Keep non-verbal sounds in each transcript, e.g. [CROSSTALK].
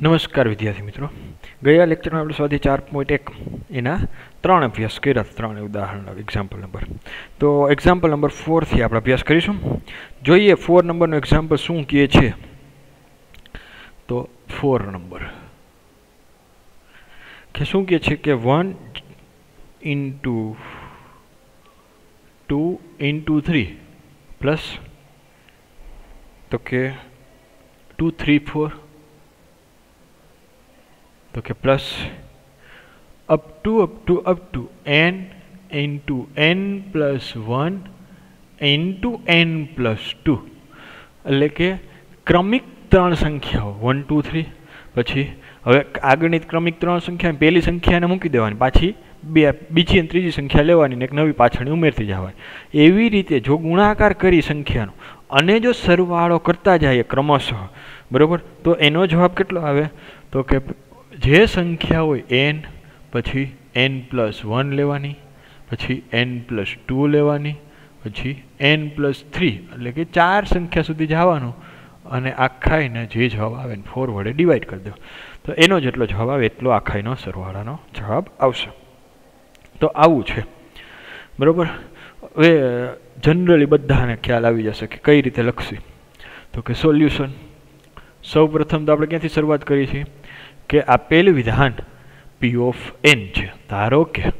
નમસ્કાર વિદ્યાર્થી મિત્રો ગયા લેક્ચરમાં આપણે સ્વાધ્યાય ચાર પોઈન્ટ એક એના ત્રણ અભ્યાસ કર્યા ત્રણ ઉદાહરણ એક્ઝામ્પલ નંબર તો એક્ઝામ્પલ નંબર ફોરથી આપણે અભ્યાસ કરીશું જોઈએ ફોર નંબરનું એક્ઝામ્પલ શું કહે છે તો ફોર નંબર કે શું કહે છે કે one into two into three plus તો કે ટુ થ્રી ફોર તો કે plus up to up to up to n into n plus one into n plus two એટલે કે ક્રમિક ત્રણ સંખ્યાઓ વન ટુ થ્રી પછી હવે આગળની ક્રમિક ત્રણ સંખ્યા પહેલી સંખ્યાને મૂકી દેવાની પાછી બે બીજી અને ત્રીજી સંખ્યા લેવાની ને એક નવી પાછળની ઉમેરતી જવાની એવી રીતે જો ગુણાકાર કરી સંખ્યાનો અને જો સરવાળો કરતા જાય ક્રમશઃ બરાબર તો એનો જવાબ કેટલો આવે તો કે જે સંખ્યા હોય એન પછી એન પ્લસ વન લેવાની પછી એન પ્લસ ટુ લેવાની પછી એન પ્લસ થ્રી એટલે કે ચાર સંખ્યા સુધી જવાનું અને આખાઈને જે જવાબ આવે એને ફોર વડે ડિવાઈડ કરી દો તો એનો જેટલો જવાબ આવે એટલો આખાઈનો સરવાળાનો જવાબ આવશે તો આવું છે બરાબર હવે જનરલી બધાને ખ્યાલ આવી જશે કે કઈ રીતે લખશે તો કે સોલ્યુશન સૌ પ્રથમ તો આપણે ક્યાંથી શરૂઆત કરીએ છીએ કે આપેલ વિધાન પી ઓફ એન છે ધારો કે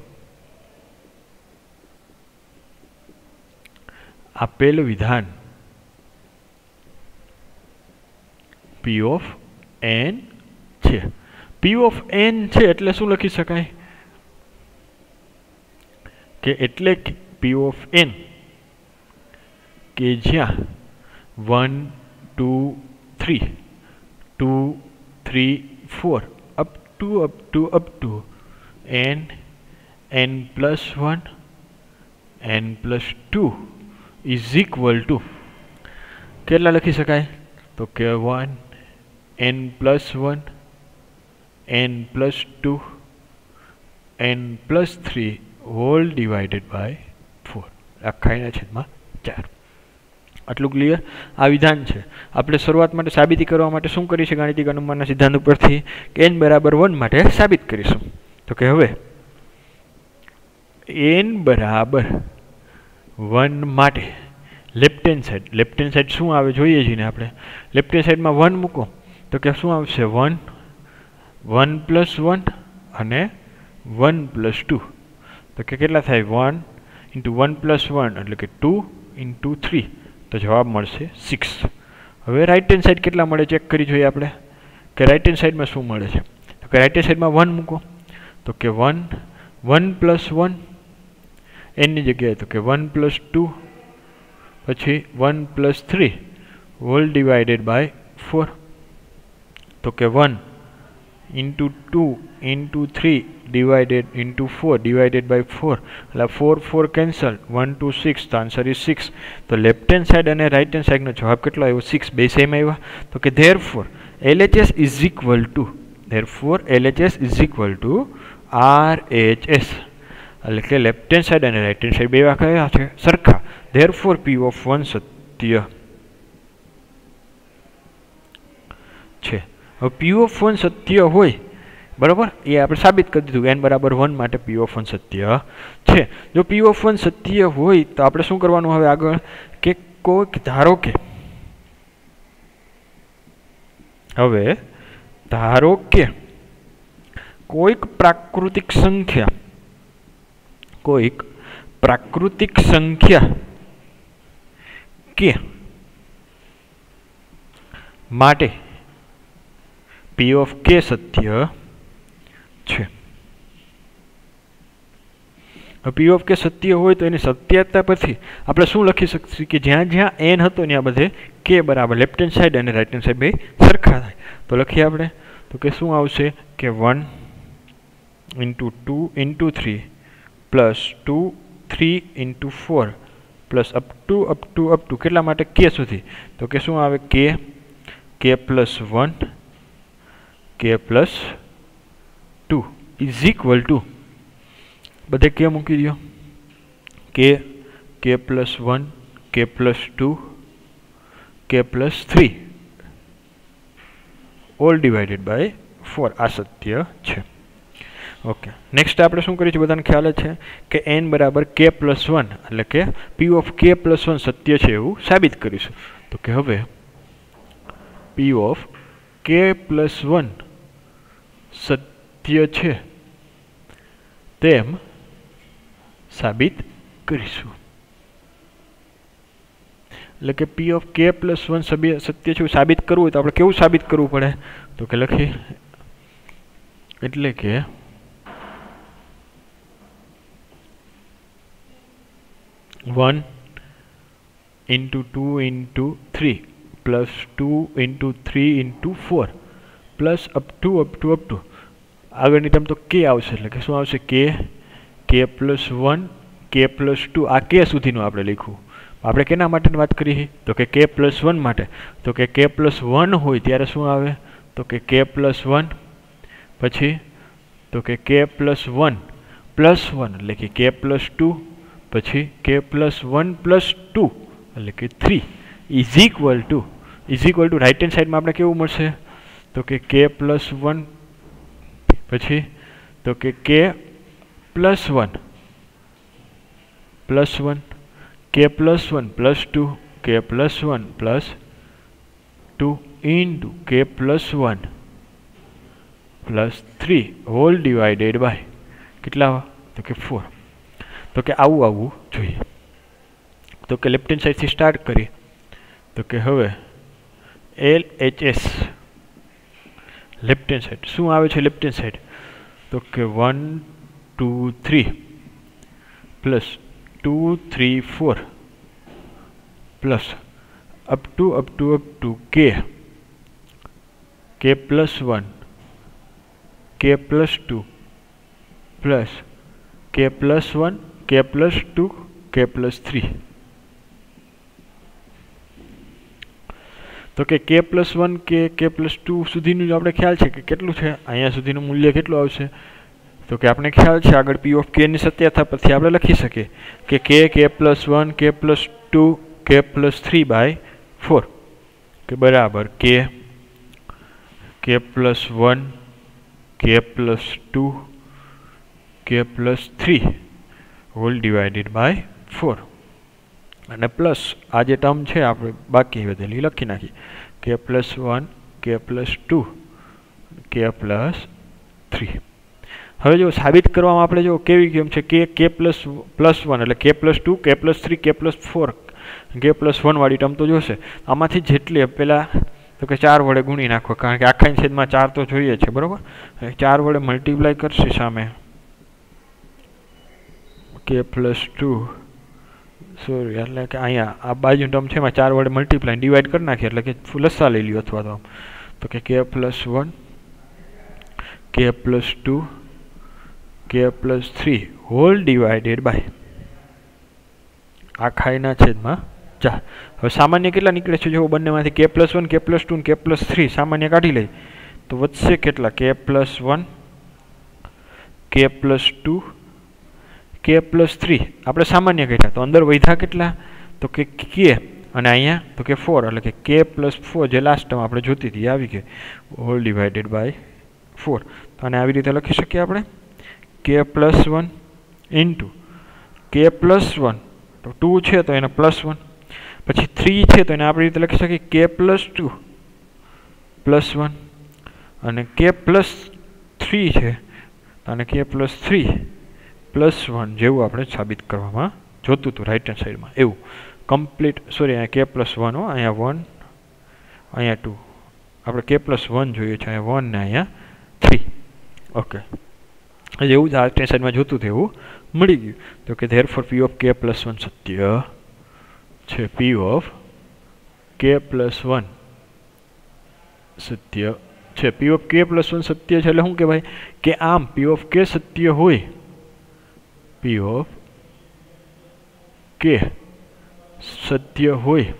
આપેલ વિધાન પી ઓફ એન છે પી ઓફ એન છે એટલે શું લખી શકાય કે એટલે પી ઓફ એન કે જ્યાં one two three two three 4 up to up to up to n n plus 1 n plus 2 is equal to kella lakhi sakai to k1 n plus 1 n plus 2 n plus 3 whole divided by 4 akhaina chhedma 4 આટલું clear આ વિધાન છે આપણે શરૂઆત માટે સાબિતી કરવા માટે શું કરી છે ગાણિતિક અનુમાનના સિદ્ધાંત ઉપરથી કે એન બરાબર વન માટે સાબિત કરીશું તો કે હવે એન બરાબર વન માટે left hand side left hand side શું આવે જોઈએ છીએ ને આપણે લેફ્ટ હેન્ડ સાઈડમાં વન મૂકો તો કે શું આવશે વન વન પ્લસ વન અને વન પ્લસ ટુ તો કે કેટલા થાય one into one plus one એટલે કે ટુ ઇન્ટુ થ્રી તો જવાબ મળશે સિક્સ હવે રાઇટ હેન્ડ સાઈડ કેટલા મળે ચેક કરી જોઈએ આપણે કે રાઇટ હેન્ડ સાઈડમાં શું મળે છે તો કે રાઇટ હેન્ડ સાઈડમાં વન મૂકો તો કે વન વન પ્લસ વન એની જગ્યાએ તો કે વન પ્લસ ટુ પછી one plus three whole divided by four તો કે one into two into three divided into four divided by four એટલે four four cancel one two six તો answer is six તો લેફ્ટ હેન્ડ સાઈડ અને right hand સાઈડનો જવાબ કેટલો આવ્યો સિક્સ બે સેમ આવ્યા તો કે therefore LHS is equal two there therefore LHS is equal to R H S એટલે કે લેફ્ટ હેન્ડ સાઈડ અને રાઇટ હેન્ડ સાઈડ બે કયા છે સરખા therefore P of one સત્ય છે હવે પી ઓફ વન સત્ય હોય બરાબર એ આપણે સાબિત કરી દીધું એન બરાબર વન માટે પી ઓફ વન સત્ય છે જો પી ઓફ વન સત્ય હોય તો આપણે શું કરવાનું હવે આગળ કે કોઈક ધારો કે હવે ધારો કે કોઈક પ્રાકૃતિક સંખ્યા કોઈક પ્રાકૃતિક સંખ્યા કે માટે પી ઓફ કે સત્ય છે પી ઓફ કે સત્ય હોય તો એની સત્યતા પરથી આપણે શું લખી શકીએ કે જ્યાં જ્યાં એન હતો ત્યાં બધે કે બરાબર લેફ્ટ હેન્ડ સાઈડ અને રાઇટ હેન્ડ સાઈડ બે સરખા થાય તો લખીએ આપણે તો કે શું આવશે કે one into two into three plus two three into four plus up to up to up to કેટલા માટે કે સુધી તો કે શું આવે કે k plus one k plus 2 = બધે કે મૂકી દયો કે k k + 1 k + 2 k + 3 all divided by 4 આ સત્ય છે ઓકે નેક્સ્ટ આપણે શું કરીશું બધાન ખ્યાલ છે કે n = k + 1 એટલે કે p ઓફ k + 1 સત્ય છે એવું સાબિત કરીશું તો કે હવે p ઓફ k + 1 સ સત્ય છે તેમ સાબિત કરીશું એટલે કે પી ઓફ કે પ્લસ વન સભ્ય સત્ય છે સાબિત કરવું હોય તો આપણે કેવું સાબિત કરવું પડે તો કે લખી એટલે કે one into two into three plus two into three into four plus up to up to up to આગળની તેમ તો કે આવશે એટલે કે શું આવશે કે k plus one k plus two આ કે સુધીનું આપણે લખ્યું આપણે કેના માટે વાત કરી તો કે કે પ્લસ વન માટે તો કે કે પ્લસ વન હોય ત્યારે શું આવે તો કે કે પ્લસ વન પછી તો કે k plus one plus one એટલે કે કે પ્લસ ટુ પછી કે પ્લસ વન પ્લસ ટુ એટલે કે three is equal to is equal to right hand સાઈડમાં આપણે કેવું મળશે તો કે કે પ્લસ વન પછી તો કે k plus one plus one k plus one plus two k plus one plus two into k plus one plus three whole divided by કેટલા તો કે ફોર તો કે આવું આવવું જોઈએ તો કે લેફ્ટ હેન્ડ સાઈડથી સ્ટાર્ટ કરીએ તો કે હવે L H S left hand side शू आए लेफ्ट हेन्ड साइड तो के one two three plus two three four plus up to up to up to k k plus one k plus two plus k plus one k plus two k plus three તો કે k plus one કે k plus two સુધીનું આપણે ખ્યાલ છે કે કેટલું છે અહીંયા સુધીનું મૂલ્ય કેટલું આવશે તો કે આપણે ખ્યાલ છે આગળ પી ઓફ કેની સત્યતા પરથી આપણે લખી શકીએ કે k k plus one k plus two k plus three by four કે બરાબર k k plus one k plus two k plus three whole divided by four અને પ્લસ આ જે ટર્મ છે આપણે બાકી વધેલી લખી નાખીએ k plus one k plus two k plus three હવે જો સાબિત કરવામાં આપણે જો કેવી ગેમ છે કે કે પ્લસ પ્લસ વન એટલે કે plus two k plus three k plus four k plus વનવાળી ટર્મ તો જોશે આમાંથી જેટલી પહેલાં તો કે ચાર વડે ગુણી નાખો કારણ કે આખા છેદમાં ચાર તો જોઈએ છે બરાબર ચાર વડે મલ્ટીપ્લાય કરશે સામે કે પ્લસ ટુ સોરી એટલે કે અહીંયા આ બાજુ ટર્મ છે એમાં ચાર વડે મલ્ટીપ્લાય ડિવાઈડ કરી નાખીએ એટલે કે લસા લઈ લ્યો અથવા તો આમ તો કે k plus one k plus two k plus three whole divided by આ ખાઈના છેદમાં ચા હવે સામાન્ય કેટલા નીકળે છે જો બંનેમાંથી k plus one k plus two k plus three સામાન્ય કાઢી લઈ તો વધશે કેટલા k plus one k plus two k plus three આપણે સામાન્ય કર્યા તો અંદર વૈધા કેટલા તો કે કે અને અહીંયા તો કે ફોર એટલે કે કે પ્લસ ફોર જે લાસ્ટમાં આપણે જોતી હતી આવી ગઈ ઓલ ડિવાઇડેડ બાય ફોર તો અને આવી રીતે લખી શકીએ આપણે k plus one into k plus one તો ટુ છે તો એને પ્લસ વન પછી થ્રી છે તો એને આપણી રીતે લખી શકીએ કે પ્લસ ટુ પ્લસ વન અને કે પ્લસ થ્રી છે અને k plus three plus one જેવું આપણે સાબિત કરવામાં જોતું હતું રાઇટ હેન્ડ સાઈડમાં એવું કમ્પ્લીટ સોરી અહીંયા કે પ્લસ વન હો અહીંયા વન અહીંયા ટુ આપણે કે પ્લસ વન જોઈએ છે અહીંયા વન ને અહીંયા થ્રી ઓકે જેવું જ આ ટેન સાઈડમાં જોતું હતું એવું મળી ગયું તો કે therefore P of k plus one સત્ય છે p of k plus one સત્ય છે p of k plus one સત્ય છે એટલે શું કહેવાય કે આમ પી ઓફ કે સત્ય હોય પી ઓફ કે સત્ય હોય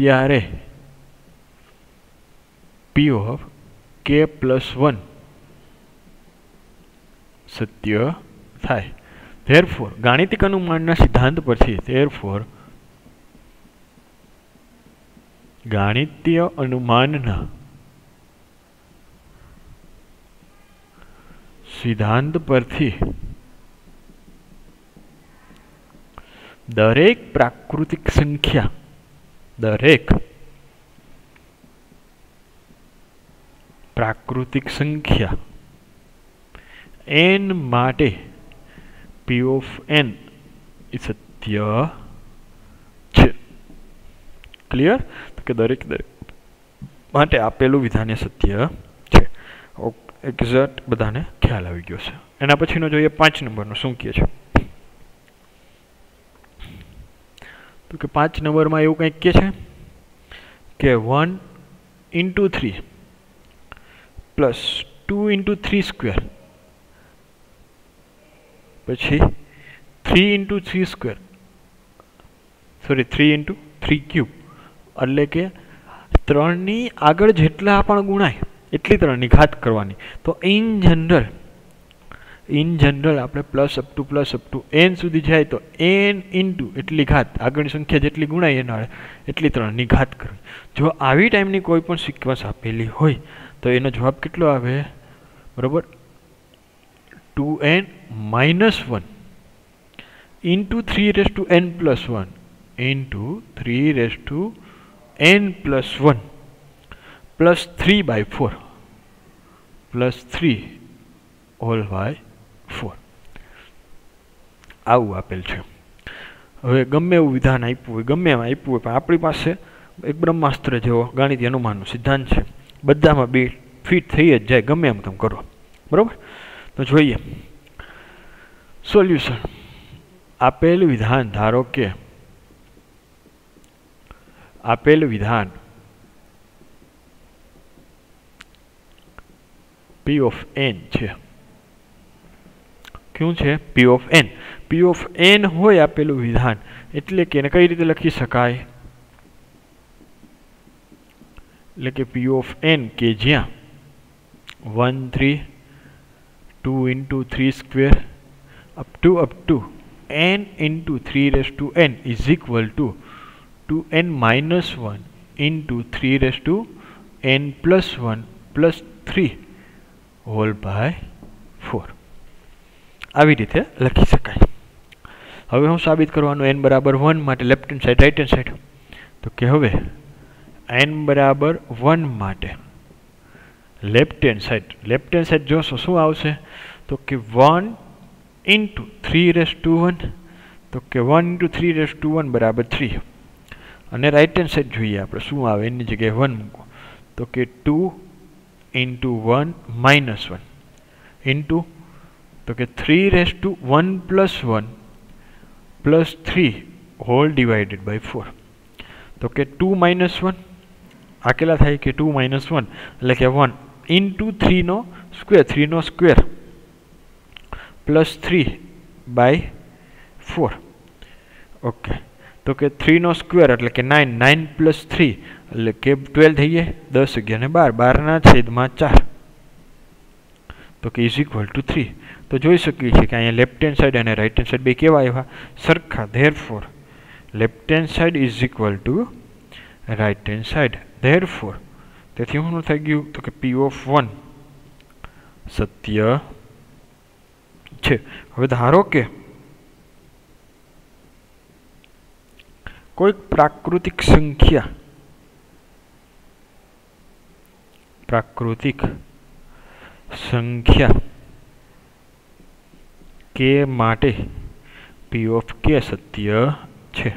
ત્યારે પી ઓફ કે પ્લસ વન સત્ય થાય ધેરફોર ગાણિતિક અનુમાનના સિદ્ધાંત પરથી ધેરફોર ગાણિતીય અનુમાનના સિદ્ધાંત પરથી દરેક પ્રાકૃતિક સંખ્યા દરેક પ્રાકૃતિક સંખ્યા એન માટે પી ઓફ એન એ સત્ય છે ક્લિયર કે દરેક દરેક માટે આપેલું વિધાન્ય સત્ય છે એક્ઝેક્ટ બધાને ખ્યાલ આવી ગયો છે એના પછીનો જોઈએ પાંચ નંબરનો શું કહે છે તો કે પાંચ નંબરમાં એવું કંઈક કે છે કે one into three plus two into three square પછી three into three square sorry three into three cube એટલે કે ત્રણની આગળ જેટલા પણ ગુણાય એટલી ત્રણની ઘાત કરવાની તો ઇન જનરલ ઇન જનરલ આપણે plus up to plus up to n સુધી જાય તો એન ઇન્ટુ એટલી ઘાત આગળની સંખ્યા જેટલી ગુણાય એના એટલી ત્રણની ઘાત કરવી જો આવી ટાઈમની કોઈ પણ સિક્વન્સ આપેલી હોય તો એનો જવાબ કેટલો આવે બરાબર two n minus one into three raise to n plus one into three raise to n plus one plus three by four plus three all by આવું આપેલ છે હવે ગમે એવું વિધાન આપ્યું હોય ગમે એમ આપ્યું હોય પણ આપણી પાસે એક બ્રહ્માસ્ત્ર જેવો ગાણિત અનુમાનનો સિદ્ધાંત છે બધામાં બે ફિટ થઈ જ જાય ગમે એમ તમે કરો બરાબર તો જોઈએ સોલ્યુશન આપેલ વિધાન ધારો કે આપેલ વિધાન પી ઓફ એન છે ક્યું છે p of n p of n હોય આપેલું વિધાન એટલે કે એને કઈ રીતે લખી શકાય એટલે કે પી ઓફ એન કે જ્યાં one three two into three square up to up to n into three raise to n is equal to two n minus one into three raise to n plus one plus three whole by four આવી રીતે લખી શકાય હવે હું સાબિત કરવાનું N બરાબર one માટે left hand side right hand side તો કે હવે એન બરાબર વન માટે left hand side left hand side જોશો શું આવશે તો કે one into three raise to one તો કે one into three raise to one બરાબર થ્રી અને રાઈટ હેન્ડ સાઈડ જોઈએ આપણે શું આવે એની જગ્યાએ વન મૂકો તો કે two into one minus one into તો કે three raise to one plus one +3 whole divided by 4 तो के 2 - 1 अकेला था ये के 2 - 1 એટલે કે 1 * 3 નો સ્ક્વેર 3 નો સ્ક્વેર + 3 / 4 ઓકે તો કે 3 નો સ્ક્વેર એટલે કે 9 9 + 3 એટલે કે 12 થઈ જઈએ 10 11 ને 12 12 / 4 તો કે = 3 તો જોઈ શકીએ છીએ કે અહીંયા લેફ્ટ હેન્ડ સાઈડ અને રાઇટ હેન્ડ સાઈડ બે કેવા આવ્યા સરખા therefore left hand side is equal to right hand side therefore તેથી શું થઈ ગયું તો કે પી ઓફ વન સત્ય છે હવે ધારો કે કોઈક પ્રાકૃતિક સંખ્યા પ્રાકૃતિક સંખ્યા કે માટે પી ઓફ કે સત્ય છે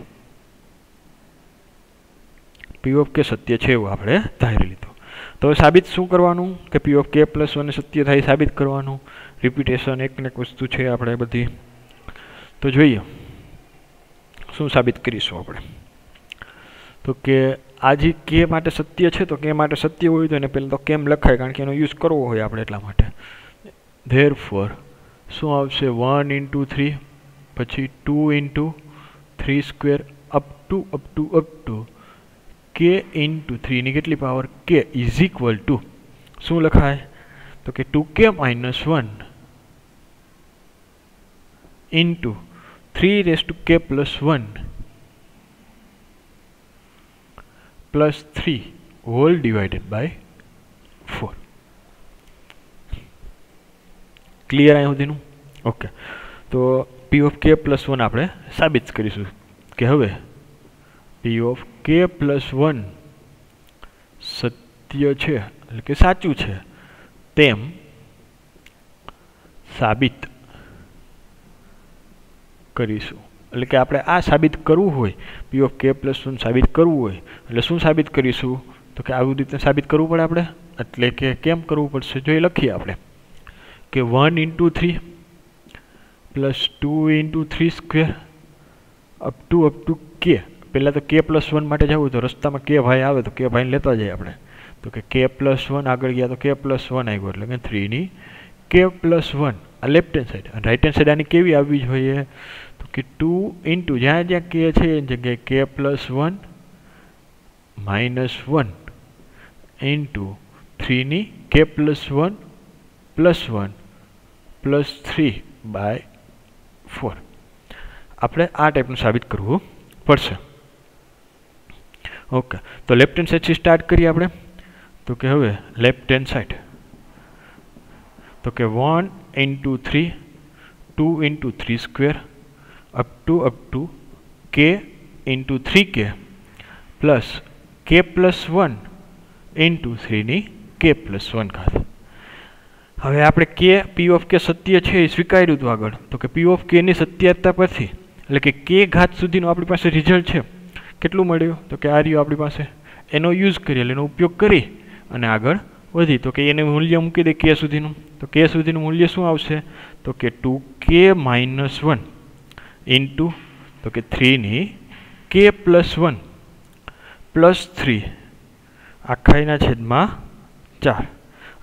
પી ઓફ કે સત્ય છે એવું આપણે ધારી લીધું તો સાબિત શું કરવાનું કે પી ઓફ કે પ્લસ વન સત્ય થાય સાબિત કરવાનું રિપીટેશન એક ને એક વસ્તુ છે આપણે બધી તો જોઈએ શું સાબિત કરીશું આપણે તો કે આજે કે માટે સત્ય છે તો કે માટે સત્ય હોય તો એને પહેલાં તો કેમ લખાય કારણ કે એનો યુઝ કરવો હોય આપણે એટલા માટે ધેર ફોર શું આવશે વન ઇન્ટુ થ્રી પછી two into three square up to up to up to k into થ્રીની કેટલી પાવર કે ઇઝ ઇક્વલ ટુ શું લખાય તો કે two k minus one into three raise to k plus one plus three whole divided by four clear અહીંયા સુધીનું okay તો p of k plus one આપણે સાબિત કરીશું કે હવે p of k plus one સત્ય છે એટલે કે સાચું છે તેમ સાબિત કરીશું એટલે કે આપણે આ સાબિત કરવું હોય p of k plus one સાબિત કરવું હોય એટલે શું સાબિત કરીશું તો કે આવી રીતે સાબિત કરવું પડે આપણે એટલે કે કેમ કરવું પડશે જો એ લખીએ આપણે કે one into three plus two into three square up to up to k પહેલાં તો કે પ્લસ વન માટે જવું તો રસ્તામાં કે ભાઈ આવે તો કે ભાઈને લેતા જાય આપણે તો કે કે પ્લસ વન આગળ ગયા તો કે પ્લસ વન આવ્યું એટલે કે થ્રીની કે પ્લસ વન આ લેફ્ટ હેન્ડ સાઈડ અને રાઇટ હેન્ડ સાઈડ આની કેવી આવવી જોઈએ તો કે ટુ ઇન્ટુ જ્યાં જ્યાં કે છે એની જગ્યાએ k plus one minus one into થ્રીની k plus one plus one plus three by four આપણે આ ટાઈપનું સાબિત કરવું પડશે ઓકે તો લેફ્ટ હેન્ડ સાઇડથી સ્ટાર્ટ કરીએ આપણે તો કે હવે લેફ્ટ હેન્ડ સાઈડ તો કે one into three two into three square up to up to k into three k plus k plus one into થ્રીની કે પ્લસ વન ખાતે હવે આપણે કે પી ઓફ કે સત્ય છે એ સ્વીકાર્યું હતું આગળ તો કે પી ઓફ કેની સત્યતા પછી એટલે કે કે ઘાત સુધીનું આપણી પાસે રિઝલ્ટ છે કેટલું મળ્યું તો કે આ રહ્યું આપણી પાસે એનો યુઝ કરી એટલે એનો ઉપયોગ કરી અને આગળ વધી તો કે એને મૂલ્ય મૂકી દે કે સુધીનું તો કે સુધીનું મૂલ્ય શું આવશે તો કે two k minus one in two તો કે થ્રીની k plus one plus three આખાઈના છેદમાં ચાર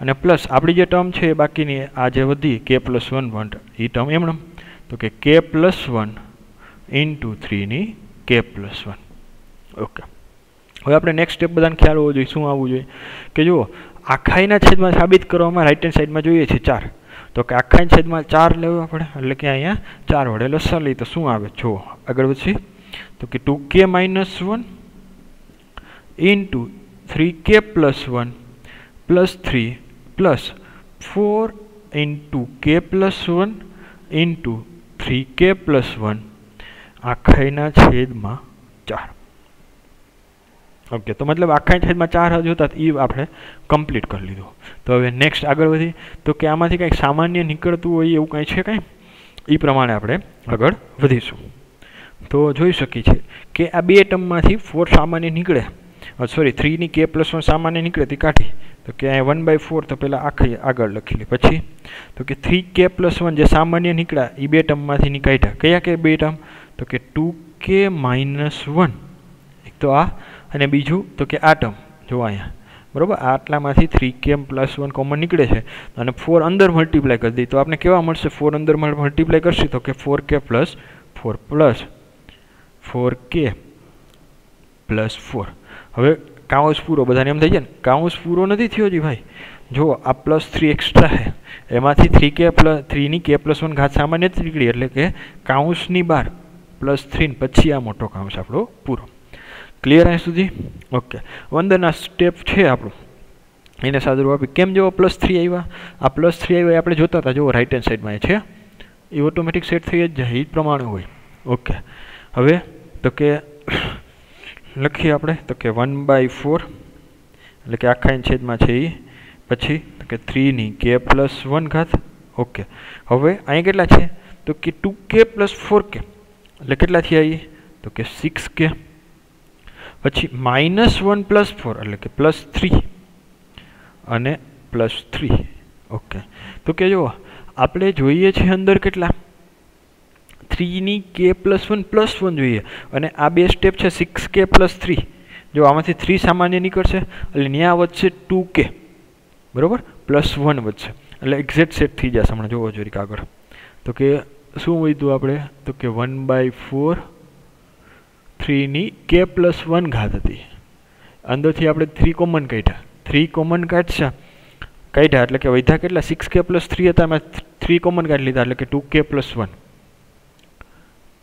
અને પ્લસ આપણી જે ટર્મ છે એ બાકીની આ જે વધી કે પ્લસ વન વન એ ટર્મ એમણે તો કે કે પ્લસ વન ઇન્ટુ થ્રીની કે પ્લસ વન ઓકે હવે આપણે નેક્સ્ટ સ્ટેપ બધાને ખ્યાલ હોવો જોઈએ શું આવવું જોઈએ કે જુઓ આખાઈના છેદમાં સાબિત કરવામાં રાઇટ હેન્ડ સાઈડમાં જોઈએ છે ચાર તો કે આખાઈના છેદમાં ચાર લેવા પડે એટલે કે અહીંયા ચાર વડે લસા લઈ તો શું આવે જુઓ આગળ પછી તો કે two k minus one into three k plus one plus three plus four 4 k plus one 1 three k plus one આખાઈના છેદમાં ચાર ઓકે તો મતલબ આખાઈ છેદમાં ચાર જોતા એ આપણે કમ્પ્લીટ કરી લીધું તો હવે નેક્સ્ટ આગળ વધી તો કે આમાંથી કાંઈક સામાન્ય નીકળતું હોય એવું કાંઈ છે કંઈ એ પ્રમાણે આપણે આગળ વધીશું તો જોઈ શકીએ છીએ કે આ બે ટર્મમાંથી ફોર સામાન્ય નીકળે સોરી થ્રીની કે પ્લસ વન સામાન્ય નીકળે તે કાઢી તો કે અહીંયા વન બાય ફોર તો પહેલાં આખી આગળ લખી લે પછી તો કે થ્રી કે પ્લસ વન જે સામાન્ય નીકળ્યા એ બે ટર્મમાંથી નીકાઢ્યા કયા કે બે ટર્મ તો કે ટુ કે માઇનસ વન એક તો આ અને બીજું તો કે આ ટર્મ જો અહીંયા બરાબર આટલામાંથી થ્રી કેમ પ્લસ વન કોમન નીકળે છે અને ફોર અંદર મલ્ટીપ્લાય કરી દઈએ તો આપણે કેવા મળશે ફોર અંદર મલ્ટીપ્લાય કરશે તો કે four k plus four plus four k plus four હવે કાઉસ પૂરો બધાને એમ થઈ જાય ને કાઉસ પૂરો નથી થયો જી ભાઈ જો આ પ્લસ થ્રી એક્સ્ટ્રા હે એમાંથી three k plus થ્રીની k plus one ઘાત સામાન્ય જ નીકળી એટલે કે કાઉન્સની બાર પ્લસ થ્રીને પછી આ મોટો કાઉન્સ આપણો પૂરો ક્લિયર અહીં સુધી ઓકે વંદના સ્ટેપ છે આપણું એને સાદું આપી કેમ જો પ્લસ થ્રી આવ્યા આ પ્લસ થ્રી આવ્યા આપણે જોતા હતા જોવો રાઇટ હેન્ડ સાઈડમાં એ છે એ ઓટોમેટિક સેટ થઈ જ જાય એ પ્રમાણે હોય ઓકે હવે તો કે લખીએ આપણે તો કે વન બાય ફોર એટલે કે આખા છેદમાં છે એ પછી તો કે થ્રીની કે પ્લસ વન ઘાત ઓકે હવે અહીંયા કેટલા છે તો કે ટુ કે પ્લસ ફોર કે એટલે કેટલા થયા એ તો કે સિક્સ કે પછી માઇનસ વન પ્લસ ફોર એટલે કે પ્લસ થ્રી અને પ્લસ થ્રી ઓકે તો કે જુઓ આપણે જોઈએ છીએ અંદર કેટલા થ્રીની k plus one plus one જોઈએ અને આ બે સ્ટેપ છે સિક્સ કે પ્લસ થ્રી જો આમાંથી થ્રી સામાન્ય નીકળશે એટલે ત્યાં વધશે ટુ કે બરાબર પ્લસ વન વધશે એટલે એક્ઝેક્ટ સેટ થઈ જશે હમણાં જોવો જોઈએ કાગળ તો કે શું વધ્યું આપણે તો કે વન બાય ફોર થ્રીની કે પ્લસ વન ઘાત હતી અંદરથી આપણે થ્રી કોમન કાઢ્યા થ્રી કોમન કાઢશા કાઢ્યા એટલે કે વધ્યા કેટલા સિક્સ કે પ્લસ થ્રી હતા એમાં થ્રી કોમન કાઢી લીધા એટલે કે two k plus one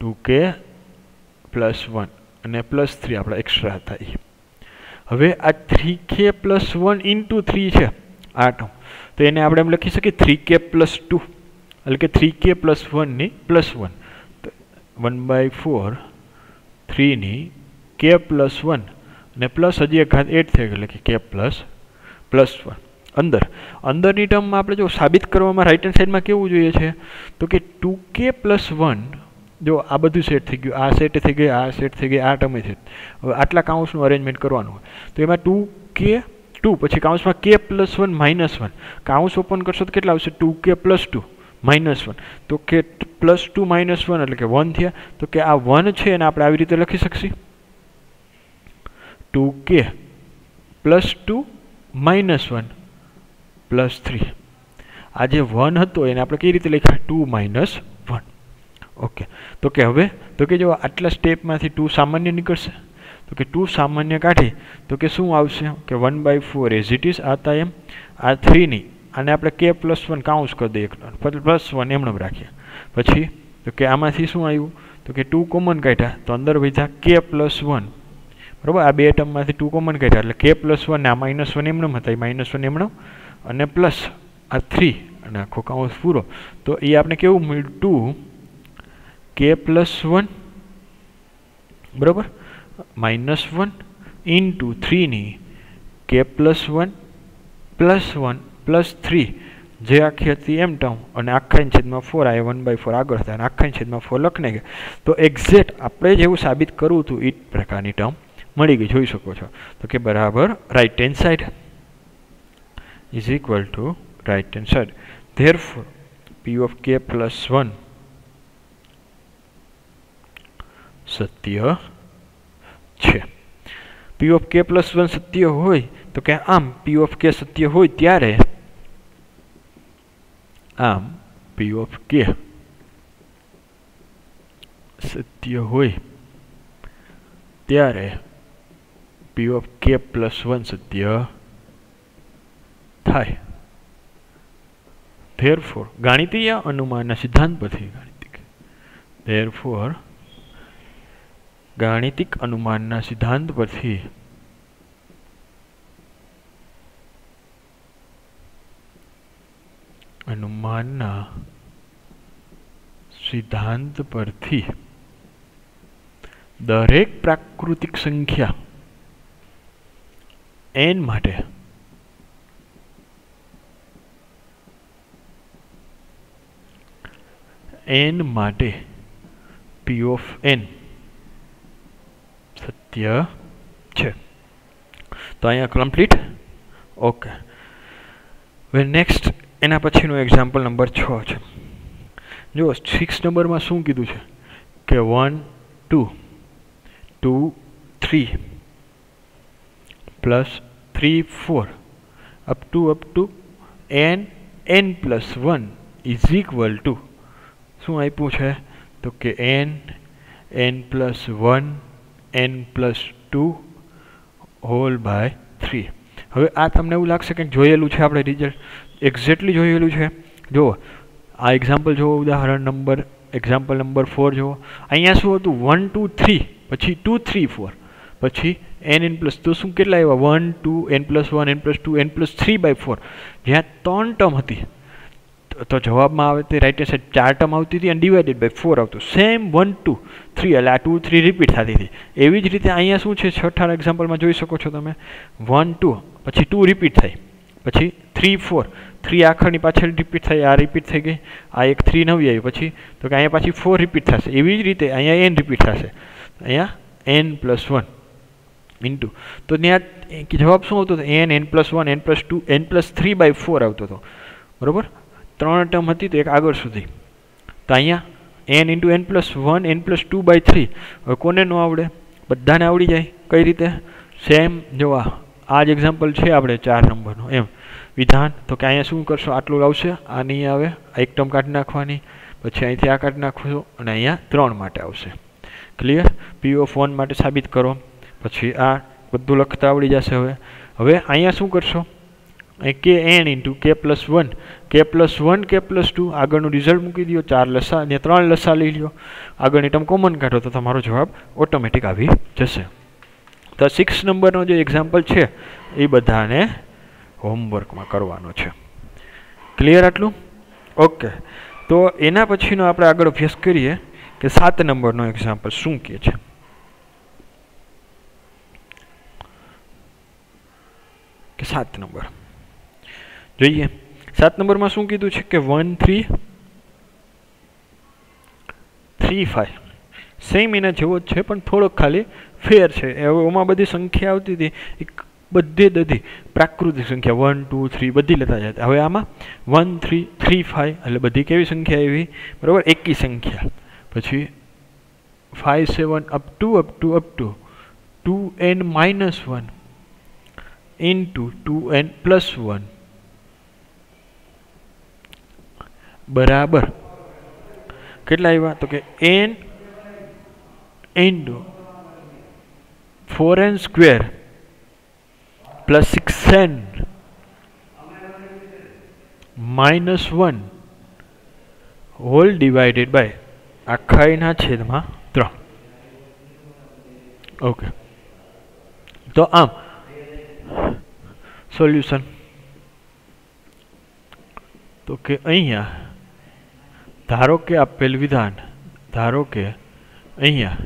two k plus one અને પ્લસ થ્રી આપણા એક્સ્ટ્રા થાય હવે આ three k plus one into three છે આઠ તો એને આપણે એમ લખી શકીએ થ્રી કે પ્લસ ટુ એટલે કે થ્રી કે પ્લસ વનની plus one one by four થ્રીની કે પ્લસ વન અને પ્લસ હજી એક ઘાત એડ થઈ ગયો એટલે કે કે પ્લસ પ્લસ વન અંદર અંદરની ટર્મમાં આપણે જો સાબિત કરવામાં રાઇટ હેન્ડ સાઈડમાં કેવું જોઈએ છે તો કે ટુ કે પ્લસ વન જો આ બધું સેટ થઈ ગયું આ સેટ થઈ ગઈ આ સેટ થઈ ગઈ આ ટર્મે છે હવે આટલા કાઉન્ટ્સનું અરેન્જમેન્ટ કરવાનું હોય તો એમાં ટુ કે ટુ પછી કાઉન્સમાં k plus one minus one કાઉન્સ ઓપન કરશો તો કેટલા આવશે two k plus two minus one તો કે પ્લસ ટુ માઇનસ વન એટલે કે વન થયા તો કે આ વન છે એને આપણે આવી રીતે લખી શકશી two k plus two minus one plus three આ જે વન હતો એને આપણે કઈ રીતે લખ્યા ટુ માઇનસ ઓકે તો કે હવે તો કે જો આટલા સ્ટેપમાંથી ટુ સામાન્ય નીકળશે તો કે ટુ સામાન્ય કાઢી તો કે શું આવશે કે one by four as it is આ તા એમ આ થ્રીની અને આપણે કે પ્લસ વન કાઉન્સ કરી દઈએ પછી પ્લસ વન એમણે રાખીએ પછી તો કે આમાંથી શું આવ્યું તો કે ટુ કોમન કાઢ્યા તો અંદર વધ્યા કે પ્લસ વન બરાબર આ બે ટર્મમાંથી ટુ કોમન કાઢ્યા એટલે કે પ્લસ વન આ માઇનસ વન એમણમ હતા એ માઇનસ વન એમણમ અને પ્લસ આ થ્રી અને આખો કાઉન્સ પૂરો તો એ આપણે કેવું મળ્યું ટુ કે પ્લસ વન બરાબર માઇનસ વન ઇન્ટુ થ્રીની k plus one plus one plus three જે આખી હતી એમ ટર્મ અને આખાની છેદમાં ફોર આ વન બાય ફોર આગળ હતા અને આખાની છેદમાં ફોર લખને ગયા તો એક્ઝેક્ટ આપણે જેવું સાબિત કરવું હતું એ પ્રકારની ટર્મ મળી ગઈ જોઈ શકો છો તો કે બરાબર right hand side is equal to right hand side therefore P of k plus one સત્ય છે p of k plus one સત્ય હોય તો કે આમ પી ઓફ કે સત્ય હોય ત્યારે આમ પી ઓફ કે સત્ય હોય ત્યારે પી ઓફ કે પ્લસ વન સત્ય થાય ધેર ફોર ગાણિતીય અનુમાનના સિદ્ધાંત પરથી ગાણિતિક therefore गाणितिक अनुमान सिद्धांत पर थी अनुमान सिद्धांत पर थी दरेक प्राकृतिक संख्या एन माटे एन माटे पी ऑफ एन સત્ય છે તો અહીંયા કમ્પ્લીટ ઓકે હવે નેક્સ્ટ એના પછીનું એક્ઝામ્પલ નંબર છ છે જુઓ સિક્સ નંબરમાં શું કીધું છે કે one two two three plus three four up to up to n n plus one is equal to શું આપ્યું છે તો કે n n plus one n plus two whole by three હવે આ તમને એવું લાગશે કે જોયેલું છે આપણે રિઝલ્ટ એક્ઝેક્ટલી જોયેલું છે જુઓ આ એક્ઝામ્પલ જુઓ ઉદાહરણ નંબર એક્ઝામ્પલ નંબર ફોર જુઓ અહીંયા શું હતું વન ટુ થ્રી પછી ટુ થ્રી ફોર પછી એન એન પ્લસ તો શું કેટલા આવ્યા one two n plus one n plus two n plus three by four જ્યાં ત્રણ ટર્મ હતી તો જવાબમાં આવે તે રાઈટ હેન્ડ સાઈડ ચાર ટર્મ આવતી હતી અને ડિવાઇડેડ બાય ફોર આવતું સેમ વન ટુ થ્રી એટલે આ ટુ થ્રી રિપીટ થતી હતી એવી જ રીતે અહીંયા શું છે છઠ્ઠા એક્ઝામ્પલમાં જોઈ શકો છો તમે વન ટુ પછી ટુ રિપીટ થાય પછી થ્રી ફોર થ્રી આખરની પાછળ રિપીટ થાય આ રિપીટ થઈ ગઈ આ એક થ્રી નવી આવી પછી તો કે અહીંયા પાછી ફોર રિપીટ થશે એવી જ રીતે અહીંયા એન રિપીટ થશે અહીંયા એન પ્લસ વન ઇન્ટુ તો ત્યાં જવાબ શું આવતો હતો n n plus one n plus two n plus three by four આવતો હતો બરોબર ત્રણ ટર્મ હતી તો એક આગળ સુધી તો અહીંયા n into n plus one n plus two by three હવે કોને ન આવડે બધાને આવડી જાય કઈ રીતે સેમ જોવા આ જ એક્ઝામ્પલ છે આપણે ચાર નંબરનો એમ વિધાન તો કે અહીંયા શું કરશો આટલું લાવશે આ નહીં આવે આ એક ટર્મ કાઢી નાખવાની પછી અહીંથી આ કાઢી નાખશો અને અહીંયા ત્રણ માટે આવશે ક્લિયર પી ઓફ વન માટે સાબિત કરો પછી આ બધું લખતા આવડી જશે હવે હવે અહીંયા શું કરશો કે n into k plus one k plus one k plus two આગળનું રિઝલ્ટ મૂકી દો ચાર લસા ને ત્રણ લસા લઈ લો આગળની ટર્મ કોમન કાઢો તો તમારો જવાબ ઓટોમેટિક આવી જશે તો સિક્સ નંબરનો જે એક્ઝામ્પલ છે એ બધાને હોમવર્કમાં કરવાનો છે ક્લિયર આટલું ઓકે તો એના પછીનો આપણે આગળ અભ્યાસ કરીએ કે સાત નંબરનો એક્ઝામ્પલ શું કહે છે કે સાત નંબર જોઈએ સાત નંબરમાં શું કીધું છે કે one three three five same એના જેવો જ છે પણ થોડોક ખાલી ફેર છે એમાં બધી સંખ્યા આવતી હતી એક બધી બધી પ્રાકૃતિક સંખ્યા વન ટુ થ્રી બધી લેતા જતા હવે આમાં વન થ્રી થ્રી ફાઇવ એટલે બધી કેવી સંખ્યા એવી બરાબર એકી સંખ્યા પછી five seven up to up to up to two n minus one into two n plus one બરાબર કેટલા આવ્યા તો કે n into four n square plus six n minus one whole divided by આખા એના છેદમાં ત્રણ okay તો આમ સોલ્યુશન તો કે અહીંયા ધારો કે આપેલ વિધાન ધારો કે અહીંયા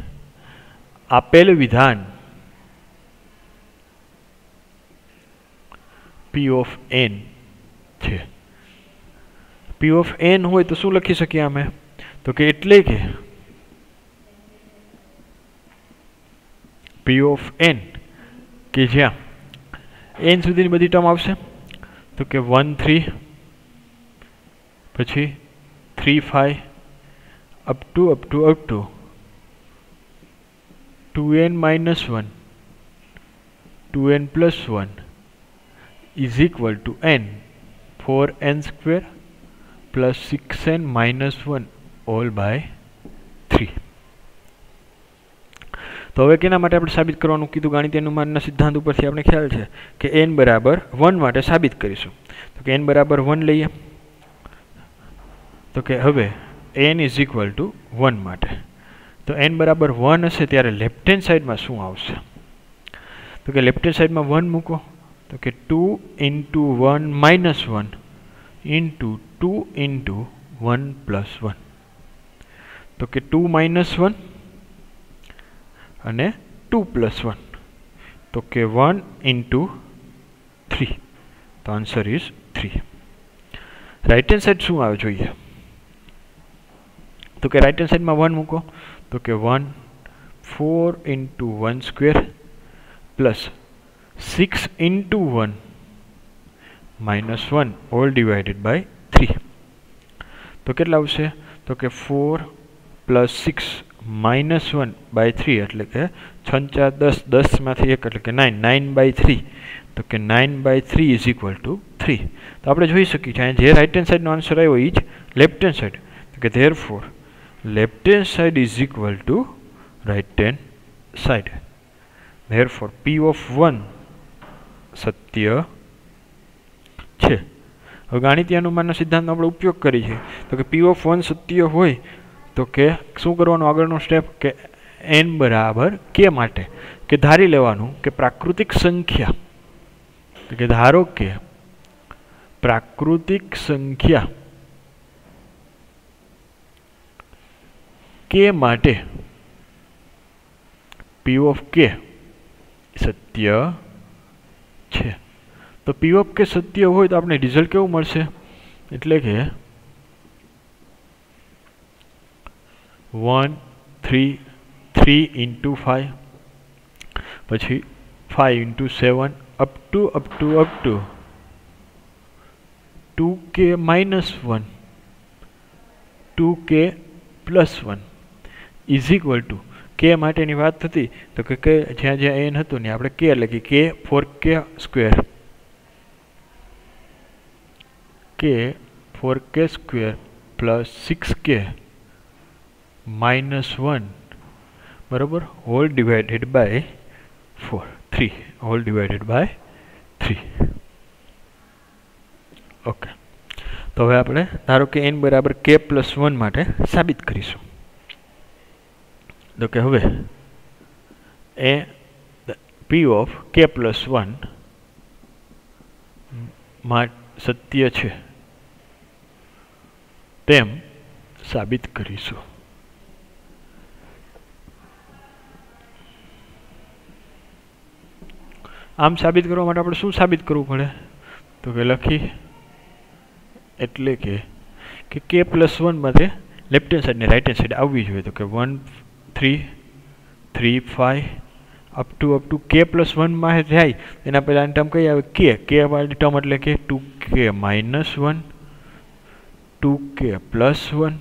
આપેલ વિધાન પી ઓફ એન છે પી ઓફ એન હોય તો શું લખી શકીએ અમે તો કે એટલે કે પી ઓફ એન કે જ્યાં એન સુધીની બધી ટર્મ આવશે તો કે વન થ્રી પછી three 3 5 up to up to up to 2n minus 1 2n plus 1 two n four n square plus six n minus one all by three તો હવે કેના માટે આપણે સાબિત કરવાનું કીધું ગાણિત અનુમાનના સિદ્ધાંત ઉપરથી આપણે ખ્યાલ છે કે એન બરાબર વન માટે સાબિત કરીશું તો કે એન બરાબર વન લઈએ તો કે હવે n is equal to one માટે તો એન બરાબર વન હશે ત્યારે લેફ્ટ હેન્ડ સાઈડમાં શું આવશે તો કે લેફ્ટ હેન્ડ સાઈડમાં વન મૂકો તો કે two into one minus one into two into one plus one તો કે ટુ માઇનસ વન અને ટુ પ્લસ વન તો કે વન ઇન્ટુ થ્રી તો answer is three right hand side શું આવે જોઈએ તો કે રાઇટ હેન્ડ સાઇડ માં 1 મૂકો તો કે 1 4 * 1² + 6 * 1 - 1 ઓલ ડિવિડેડ બાય 3 તો કેટલા આવશે તો કે 4 + 6 - 1 / 3 એટલે કે 6 4 10 10 માંથી 1 એટલે કે 9 9 / 3 તો કે 9 / 3 = 3 તો આપણે જોઈ સકી છએ જે રાઇટ હેન્ડ સાઇડ નો આન્સર આવ્યો ઈ જ લેફ્ટ હેન્ડ સાઇડ તો કે therefore left hand side is equal to right hand side therefore p of 1 સત્ય છે હવે ગાણિતીય અનુમાનના સિદ્ધાંતનો આપણે ઉપયોગ કરીએ છીએ તો કે પી ઓફ વન સત્ય હોય તો કે શું કરવાનું આગળનો સ્ટેપ કે એન બરાબર કે માટે કે ધારી લેવાનું કે પ્રાકૃતિક સંખ્યા કે ધારો કે પ્રાકૃતિક સંખ્યા ये माटे p ऑफ k सत्य छे तो p ऑफ k सत्य હોય તો આપને રિઝલ્ટ કેવું મળશે એટલે કે 1 3 3 * 5 પછી 5 * 7 up to up to up to 2k - 1 2k + 1 is equal to k માટેની વાત થતી તો કે કે જ્યાં જ્યાં એન હતું ને આપણે કે લખી કે four k square k four k square plus six k minus one બરાબર whole divided by four three whole divided by three okay તો હવે આપણે ધારો કે એન બરાબર કે પ્લસ વન માટે સાબિત કરીશું તો કે હવે એ P of k plus one માં સત્ય છે તેમ સાબિત કરીશું આમ સાબિત કરવા માટે આપણે શું સાબિત કરવું પડે તો કે લખી એટલે કે કે કે પ્લસ વન માટે લેફ્ટ હેન્ડ સાઈડને રાઇટ હેન્ડ સાઈડ આવવી જોઈએ તો કે one three three five up to up to k plus વનમાં જાય એના પહેલાંની ટર્મ કઈ આવે કે કે વાળી ટર્મ એટલે કે two k minus one two k plus one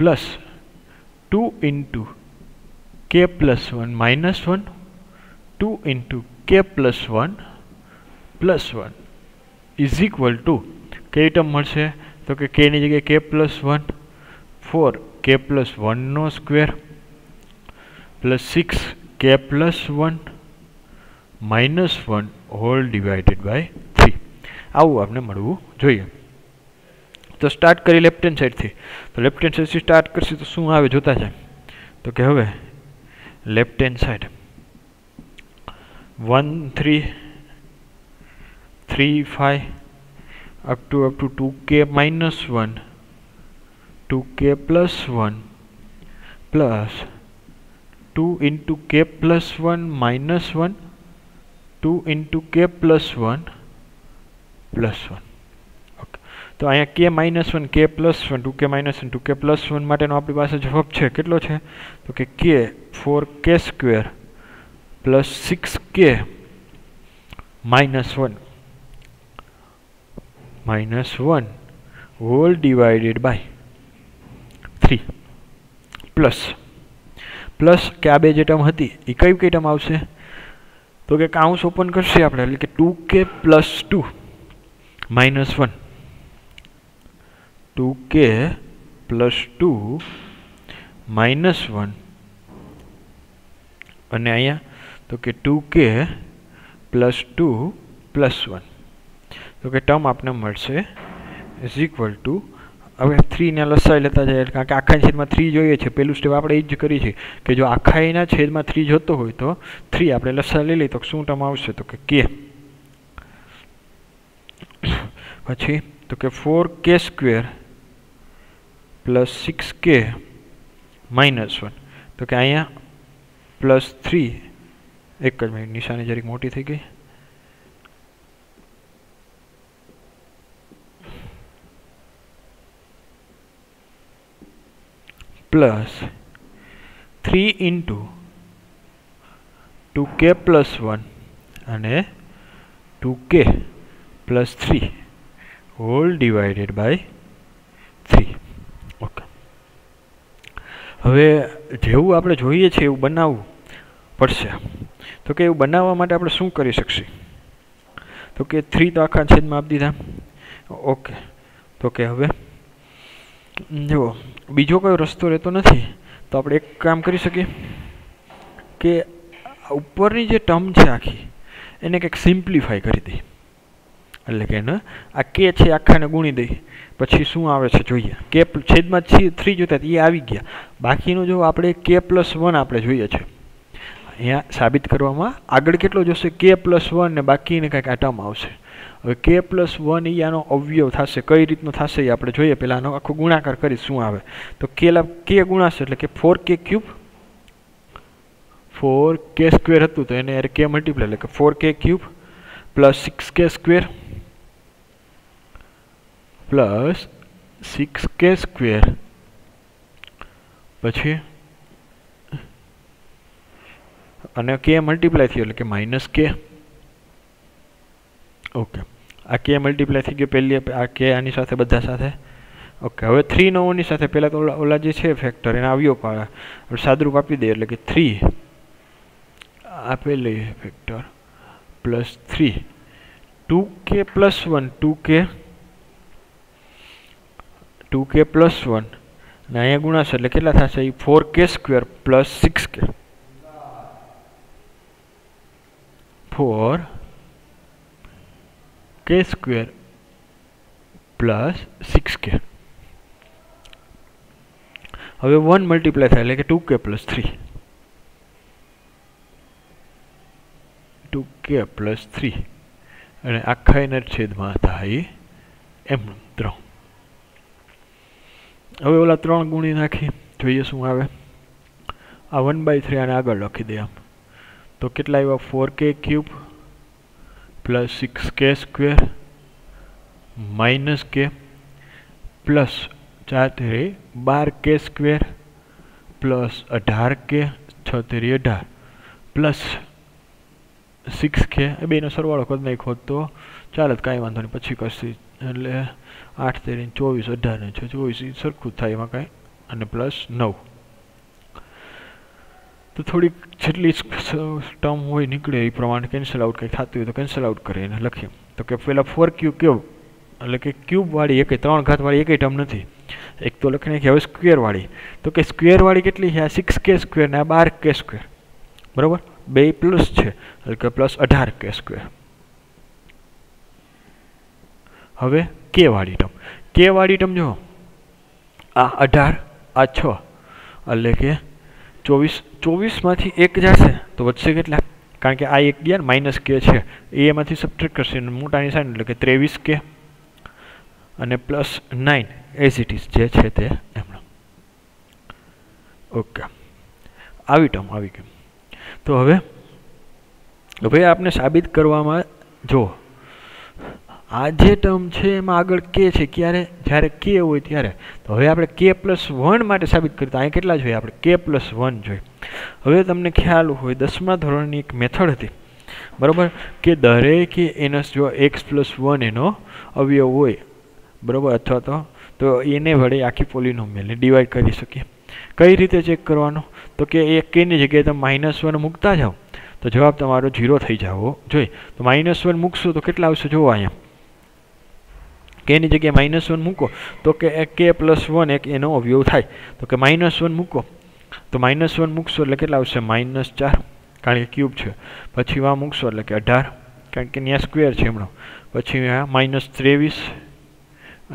plus two into k plus one minus one two into k plus one plus one is equal to કઈ ટર્મ મળશે તો કે કેની જગ્યાએ k plus one four k plus વનનો square plus six k plus one minus one whole divided by three આવું આપણે મળવું જોઈએ તો સ્ટાર્ટ કરી લેફ્ટ હેન્ડ સાઈડથી તો લેફ્ટ હેન્ડ સાઈડથી સ્ટાર્ટ કરશે તો શું આવે જોતા છે તો કે હવે left hand side one three three five up to up to two k minus one two k plus one plus two into k plus one minus one two into k plus one plus one okay તો અહીંયા k minus one k plus one two k minus one two k plus one માટેનો આપણી પાસે જવાબ છે કેટલો છે તો કે k four k square plus six k minus one minus one whole divided by three plus plus k આ બે જે ટર્મ હતી એ કઈ કઈ ટર્મ આવશે તો કે કાઉન્સ ઓપન કરશે આપણે એટલે કે two k plus two minus one two k plus two minus one અને અહીંયા તો કે two k plus two plus one તો કે ટર્મ આપણને મળશે ઇઝ ઇક્વલ ટુ હવે થ્રીને લસાઈ લેતા જઈએ કારણ કે આખા છેદમાં થ્રી જોઈએ છે પહેલું સ્ટેપ આપણે એ જ કરીએ છીએ કે જો આખાઈના છેદમાં થ્રી જતો હોય તો થ્રી આપણે લસાઈ લઈ લઈએ તો શું ટર્મ આવશે તો કે કે પછી તો કે four k square plus six k minus one તો કે અહીંયા પ્લસ થ્રી એક જ મિનિટ નિશાની જરીક મોટી થઈ ગઈ plus three into two k plus one અને two k plus three whole divided by three okay હવે જેવું આપણે જોઈએ છે એવું બનાવવું પડશે તો કે એવું બનાવવા માટે આપણે શું કરી શકીએ તો કે થ્રી તો આખા છેદમાં આપી દીધા ઓકે તો કે હવે જુઓ બીજો કોઈ રસ્તો રહેતો નથી તો આપણે એક કામ કરી શકીએ કે ઉપરની જે ટર્મ છે આખી એને કંઈક સિમ્પ્લિફાય કરી દઈએ એટલે કે એને આ કે છે આખાને ગુણી દઈ પછી શું આવે છે જોઈએ કે છેદમાં છી થ્રી જોતા એ આવી ગયા બાકીનું જો આપણે કે પ્લસ વન આપણે જોઈએ છે અહીંયા સાબિત કરવામાં આગળ કેટલો જોશે કે પ્લસ વન ને બાકીને કંઈક આ ટર્મ આવશે હવે કે પ્લસ વન એ આનો અવયવ થશે કઈ રીતનો થશે એ આપણે જોઈએ પહેલાં આનો આખો ગુણાકાર કરી શું આવે તો કે કે ગુણાશે એટલે કે four k cube four k square હતું તો એને યાર કે મલ્ટીપ્લાય એટલે કે four k cube plus six k square plus six k square પછી અને કે મલ્ટીપ્લાય થયું એટલે કે માઇનસ કે ઓકે આ કે મલ્ટીપ્લાય થઈ ગયો પહેલી આ કે આની સાથે બધા સાથે ઓકે હવે થ્રી નવોની સાથે પહેલાં તો ઓલા જે છે ફેક્ટર એને આવ્યો પણ સાદરૂપ આપી દઈએ એટલે કે થ્રી આપેલી factor plus three two k plus one two k two k plus one અને અહીંયા ગુણાશે એટલે કેટલા થશે એ four k square plus six k four k square plus six k હવે વન મલ્ટીપ્લાય થાય એટલે કે two k plus three two k plus three અને આખા એના છેદમાં થાય એમ ત્રણ હવે ઓલા ત્રણ ગુણી નાખી જોઈએ શું આવે આ વન બાય થ્રી આને આગળ લખી દે આમ તો કેટલા આવ્યા four k cube plus six k square minus k plus ચાર તેરે બાર કે સ્ક્વેર પ્લસ અઢાર કે છ તેરી અઢાર પ્લસ સિક્સ કે એ બેનો સરવાળો કરી નાખ્યો તો ચાલે કાંઈ વાંધો નહીં પછી કરશે એટલે આઠ તેરી ચોવીસ અઢાર ને છ ચોવીસ સરખું થાય એમાં કાંઈ અને પ્લસ નવ તો થોડીક જેટલી ટર્મ હોય નીકળે એ પ્રમાણે કેન્સલ આઉટ કંઈક થતું હોય તો કેન્સલ આઉટ કરીએ અને લખીએ તો કે પહેલાં ફોર ક્યુ ક્યુબ એટલે કે ક્યુબવાળી એકે ત્રણ ઘાતવાળી એકે ટર્મ નથી એક તો લખીને કે હવે સ્ક્વેરવાળી તો કે સ્ક્વેરવાળી કેટલી છે આ સિક્સ કે સ્ક્વેર ને આ બાર કે સ્ક્વેર બરાબર બે પ્લસ છે એટલે કે પ્લસ અઢાર કે સ્ક્વેર હવે કેવાળી ટર્મ કેવાળી ટર્મ જો આ અઢાર આ છ એટલે કે ચોવીસ ચોવીસમાંથી એક જશે તો વધશે કેટલા કારણ કે આ એક ગયા માઇનસ કે છે એ એમાંથી સબટ્રેક્ટ કરશે મોટાની સાઈન એટલે કે ત્રેવીસ કે અને plus nine as it is જે છે તે એમણે ઓકે આવી ટર્મ આવી ગઈ તો હવે ભાઈ આપને સાબિત કરવામાં જો આ જે ટર્મ છે એમાં આગળ કે છે ક્યારે જ્યારે કે હોય ત્યારે તો હવે આપણે કે પ્લસ વન માટે સાબિત કરીએ તો અહીં કેટલા જોઈએ આપણે કે પ્લસ વન જોઈએ હવે તમને ખ્યાલ હોય દસમા ધોરણની એક મેથડ હતી બરાબર કે દરેકે એનો જો એક્સ પ્લસ વન એનો અવયવ હોય બરાબર અથવા તો તો એને વડે આખી પોલીનો પોલિનોમિયલને ડિવાઈડ કરી શકીએ કઈ રીતે ચેક કરવાનો તો કે એ કેની જગ્યાએ તમે માઇનસ વન મૂકતા જાઓ તો જવાબ તમારો ઝીરો થઈ જવો જોઈએ તો માઇનસ વન મૂકશો તો કેટલા આવશે જોવો અહીંયા કેની જગ્યાએ માઇનસ વન મૂકો તો કે કે પ્લસ વન એક એનો અવયવ થાય તો કે માઇનસ વન મૂકો તો માઇનસ વન મૂકશો એટલે કેટલા આવશે માઇનસ ચાર કારણ કે ક્યુબ છે પછી વા મૂકશો એટલે કે અઢાર કારણ કે ત્યાં સ્ક્વેર છે હમણાં પછી આ માઇનસ ત્રેવીસ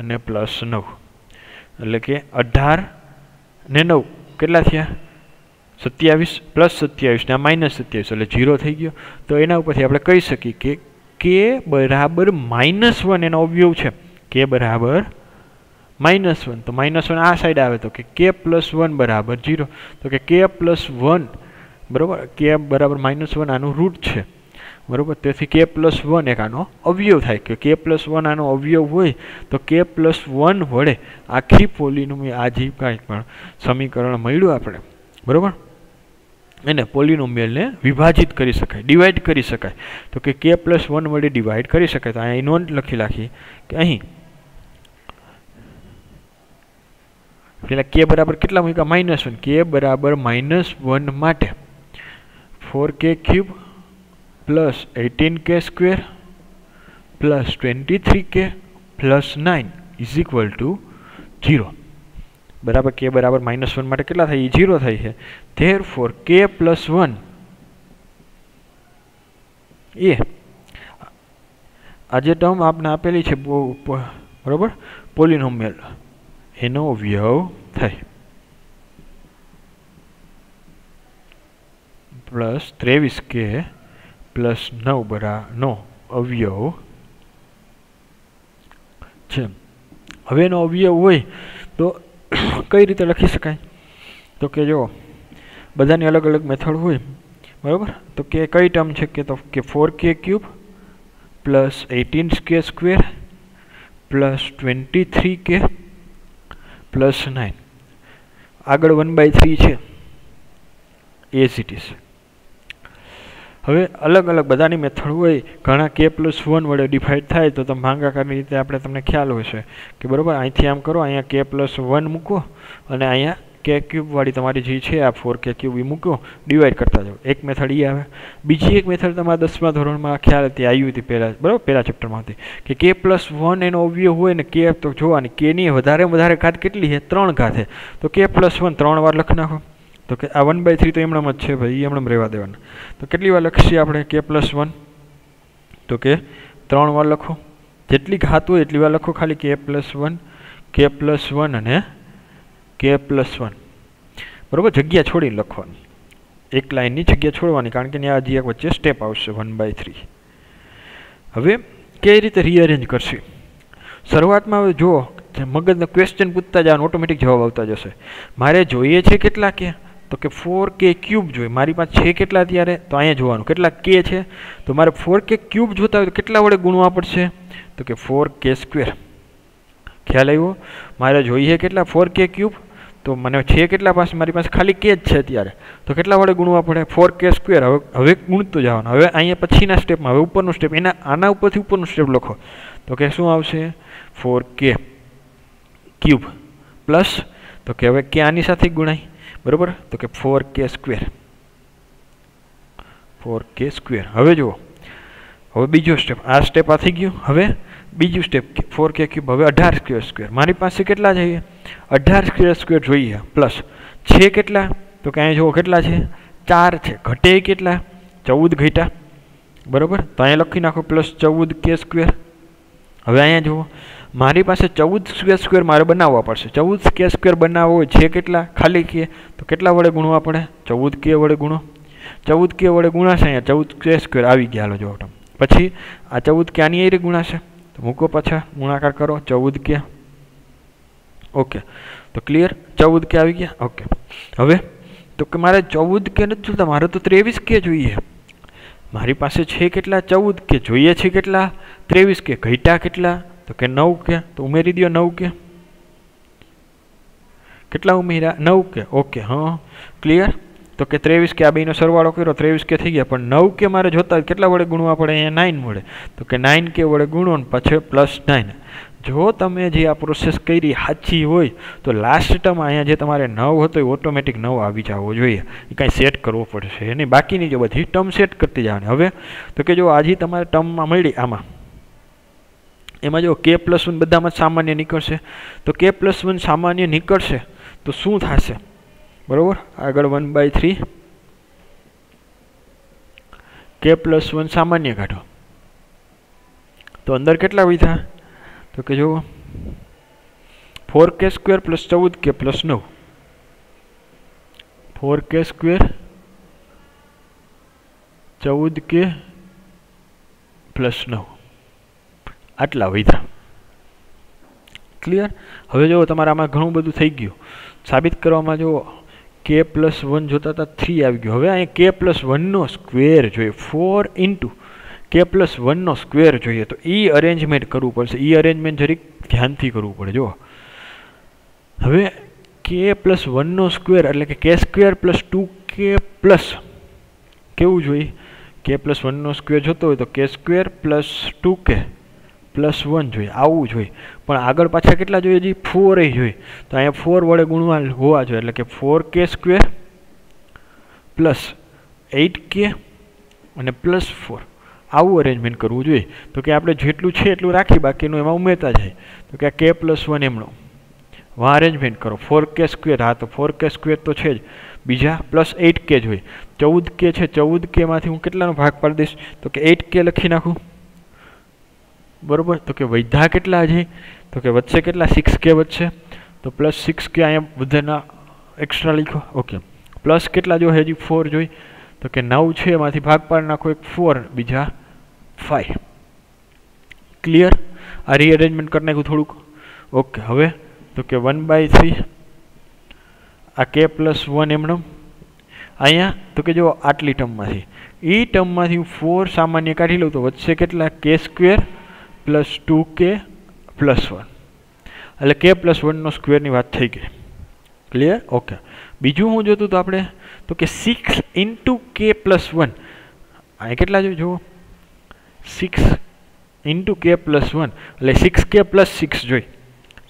અને પ્લસ નવ એટલે કે અઢાર ને નવ કેટલા થયા સત્યાવીસ પ્લસ સત્યાવીસ ને આ માઇનસ સત્યાવીસ એટલે ઝીરો થઈ ગયો તો એના ઉપરથી આપણે કહી શકીએ કે કે બરાબર માઇનસ વન એનો અવયવ છે કે બરાબર માઇનસ વન તો માઇનસ વન આ સાઈડ આવે તો કે કે પ્લસ વન બરાબર જીરો તો કે કે પ્લસ વન બરાબર કે બરાબર માઇનસ વન આનું રૂટ છે બરાબર તેથી કે પ્લસ વન એક આનો અવયવ થાય કે કે પ્લસ વન આનો અવયવ હોય તો કે પ્લસ વન વડે આખી પોલીનું કાંઈ પણ સમીકરણ મળ્યું આપણે બરાબર એને પોલીનોમિયલને વિભાજિત કરી શકાય ડિવાઈડ કરી શકાય તો કે કે પ્લસ વન વડે ડિવાઈડ કરી શકાય તો અહીં નોંધ લખી રાખીએ કે અહીં k बराबर कितना होगा -1 k = -1 માટે 4k³ + 18k² + 23k + 9 = 0 बराबर k = -1 માટે કેટલા થાય 0 થાય છે ધેરફોર k + 1 એ આ જે ટર્મ આપને આપેલી છે બરોબર પોલીનોમિયલ એનો વિવ થાય પ્લસ ત્રેવીસ કે પ્લસ નવ બરાનો અવયવ છે હવેનો અવયવ હોય તો [CLEARS THROAT] કઈ રીતે લખી શકાય તો કે જો બધાની અલગ અલગ મેથડ હોય બરાબર તો કે કઈ ટર્મ છે કે તો કે four k cube plus eighteen k square plus twenty three k plus nine આગળ વન બાય થ્રી છે એઝ ઇટ ઇઝ હવે અલગ અલગ બધાની મેથડ હોય ઘણા કે પ્લસ વન વડે ડિફાઇડ થાય તો તમે ભાંગાકારની રીતે આપણે તમને ખ્યાલ હોય છે કે બરાબર અહીંથી આમ કરો અહીંયા કે પ્લસ વન મૂકો અને અહીંયા કે ક્યુબવાળી તમારી જે છે આ ફોર કે ક્યુબ એ મૂકો ડિવાઈડ કરતા જાઓ એક મેથડ એ આવે બીજી એક મેથડ તમારા દસમા ધોરણમાં ખ્યાલ હતી આવી હતી પહેલાં બરાબર પહેલાં ચેપ્ટરમાં હતી કે કે પ્લસ વન એનો અવયવ હોય ને કે તો જોવાની કેની વધારે વધારે ઘાત કેટલી છે ત્રણ ઘાત છે તો કે પ્લસ વન ત્રણ વાર લખી નાખો તો કે આ વન બાય થ્રી તો એમણામ જ છે ભાઈ એમણે રહેવા દેવાના તો કેટલી વાર લખીએ આપણે કે પ્લસ વન તો કે ત્રણ વાર લખો જેટલી ઘાત હોય એટલી વાર લખો ખાલી k plus one k plus one અને કે પ્લસ વન બરાબર જગ્યા છોડીને લખવાની એક લાઇનની જગ્યા છોડવાની કારણ કે ત્યાં હજી એક વચ્ચે સ્ટેપ આવશે વન બાય થ્રી હવે કઈ રીતે રીઅરેન્જ કરશે શરૂઆતમાં હવે જુઓ મગજને ક્વેશ્ચન પૂછતા જવાનું ઓટોમેટિક જવાબ આવતા જશે મારે જોઈએ છે કેટલા કે તો કે ફોર કે ક્યુબ જોઈએ મારી પાસે છે કેટલા ત્યારે તો અહીંયા જોવાનું કેટલા કે છે તો મારે ફોર કે ક્યુબ જોતા હોય તો કેટલા વડે ગુણવા પડશે તો કે ફોર કે સ્ક્વેર ખ્યાલ આવ્યો મારે જોઈએ કેટલા ફોર કે ક્યુબ તો મને છે કેટલા પાસે મારી પાસે ખાલી કે જ છે અત્યારે તો કેટલા વડે ગુણવા પડે ફોર કે સ્ક્વેર હવે હવે ગુણતો જવાનું હવે અહીંયા પછીના સ્ટેપમાં હવે ઉપરનું સ્ટેપ એના આના ઉપરથી ઉપરનું સ્ટેપ લખો તો કે શું આવશે ફોર કે ક્યુબ પ્લસ તો કે હવે કે આની સાથે ગુણાય બરાબર તો કે four k square four k square હવે જુઓ હવે બીજો સ્ટેપ આ સ્ટેપ આથી ગયું હવે બીજું સ્ટેપ ફોર કે ક્યુબ હવે અઢાર સ્ક્વેર સ્ક્વેર મારી પાસે કેટલા જોઈએ અઢાર સ્ક્વેર સ્ક્વેર જોઈએ પ્લસ છે કેટલા તો કે અહીં જુઓ કેટલા છે ચાર છે ઘટે કેટલા ચૌદ ઘટા બરાબર તો અહીંયા લખી નાખો પ્લસ ચૌદ કે સ્ક્વેર હવે અહીંયા જુઓ મારી પાસે ચૌદ સ્ક્વેર સ્ક્વેર મારે બનાવવા પડશે ચૌદ કે સ્ક્વેર બનાવવો છે કેટલા ખાલી કે તો કેટલા વડે ગુણવા પડે ચૌદ કે વડે ગુણો ચૌદ કે વડે ગુણાશે અહીંયા ચૌદ કે સ્ક્વેર આવી ગયા હાલો જવાબ પછી આ ચૌદ ક્યાંની એ રીતે ગુણાશે तो मूको पाछा गुणाकार करो चौदह के ओके तो क्लियर चौदह के आ गया ओके हमें तो मैं चौदह के नहीं जो मार तो तेवीस के जुए मरी पास है के चौदह के जुए थे के तेवीस के घटा के तो के नौ के तो उमरी दियो नौ के के उमरा नौ के ओके हाँ क्लियर તો કે ત્રેવીસ કે આ બેનો સરવાળો કર્યો ત્રેવીસ કે થઈ ગયા પણ નવ કે મારે જોતા કેટલા વડે ગુણવા પડે અહીંયા નાઇન વડે તો કે નાઇન કે વડે ગુણો ને પછી પ્લસ નાઇન જો તમે જે આ પ્રોસેસ કરી સાચી હોય તો લાસ્ટ ટર્મ અહીંયા જે તમારે નવ હતો એ ઓટોમેટિક નવ આવી જવો જોઈએ એ કાંઈ સેટ કરવો પડશે એની બાકીની જો બધી ટર્મ સેટ કરતી જવાની હવે તો કે જો આજે તમારે ટર્મમાં મળી આમાં એમાં જો કે પ્લસ વન બધામાં સામાન્ય નીકળશે તો કે પ્લસ વન સામાન્ય નીકળશે તો શું થશે બરાબર આગળ one by three k plus one સામાન્ય કાઢો તો અંદર કેટલા વીધા તો કે જુઓ ફોર કે સ્ક્વેર પ્લસ ચૌદ કે પ્લસ નવ ફોર કે સ્ક્વેર ચૌદ કે પ્લસ નવ આટલા વીધા ક્લિયર હવે જો આમાં ઘણું બધું થઈ ગયું સાબિત કરવામાં જો k+1 જોતો હતો 3 આવી ગયો હવે અહીં k+1 નો સ્ક્વેર જોઈએ 4 * k+1 નો સ્ક્વેર જોઈએ તો ઈ અરેન્જમેન્ટ કરવું પડશે ઈ અરેન્જમેન્ટ જરી ધ્યાનથી કરવું પડે જો હવે k+1 નો સ્ક્વેર એટલે કે k^2 + 2k + કેવું જોઈએ k+1 નો સ્ક્વેર જોતો હોય તો k^2 + 2k + 1 જોઈએ આવું જોઈએ પણ આગળ પાછા કેટલા જોઈએ જી ફોર જોઈએ તો અહીંયા ફોર વડે ગુણવા હોવા જોઈએ એટલે કે four k square plus eight કે અને પ્લસ ફોર આવું અરેન્જમેન્ટ કરવું જોઈએ તો કે આપણે જેટલું છે એટલું રાખી બાકીનું એમાં ઉમેરતા જાય તો કે આ કે પ્લસ વન એમનો વા અરેન્જમેન્ટ કરો ફોર કે સ્ક્વેર હા તો ફોર કે સ્ક્વેર તો છે જ બીજા પ્લસ એઇટ કે જોઈએ ચૌદ કે છે ચૌદ કેમાંથી હું કેટલાનો ભાગ પાડી દઈશ તો કે એઇટ કે લખી નાખું બરાબર તો કે વૈધા કેટલા હજી તો કે વધશે કેટલા સિક્સ કે વધશે તો પ્લસ સિક્સ કે અહીંયા બધાના એક્સ્ટ્રા લખો ઓકે પ્લસ કેટલા જો હજી ફોર જોઈ તો કે નવ છે એમાંથી ભાગ પાડ નાખો એક ફોર બીજા ફાઈવ ક્લિયર આ રીઅરેન્જમેન્ટ કરી નાખ્યું થોડુંક ઓકે હવે તો કે વન બાય થ્રી આ કે પ્લસ વન એમનો અહીંયા તો કે જો આટલી ટર્મમાંથી એ ટર્મમાંથી હું ફોર સામાન્ય કાઢી લઉં તો વધશે કેટલા k square plus two k plus one એટલે કે પ્લસ વનનો સ્ક્વેરની વાત થઈ ગઈ ક્લિયર ઓકે બીજું હું જોતું તો આપણે તો કે six into k plus one અહીં કેટલા જોઈ જુઓ six into k plus one એટલે સિક્સ કે પ્લસ સિક્સ જોઈ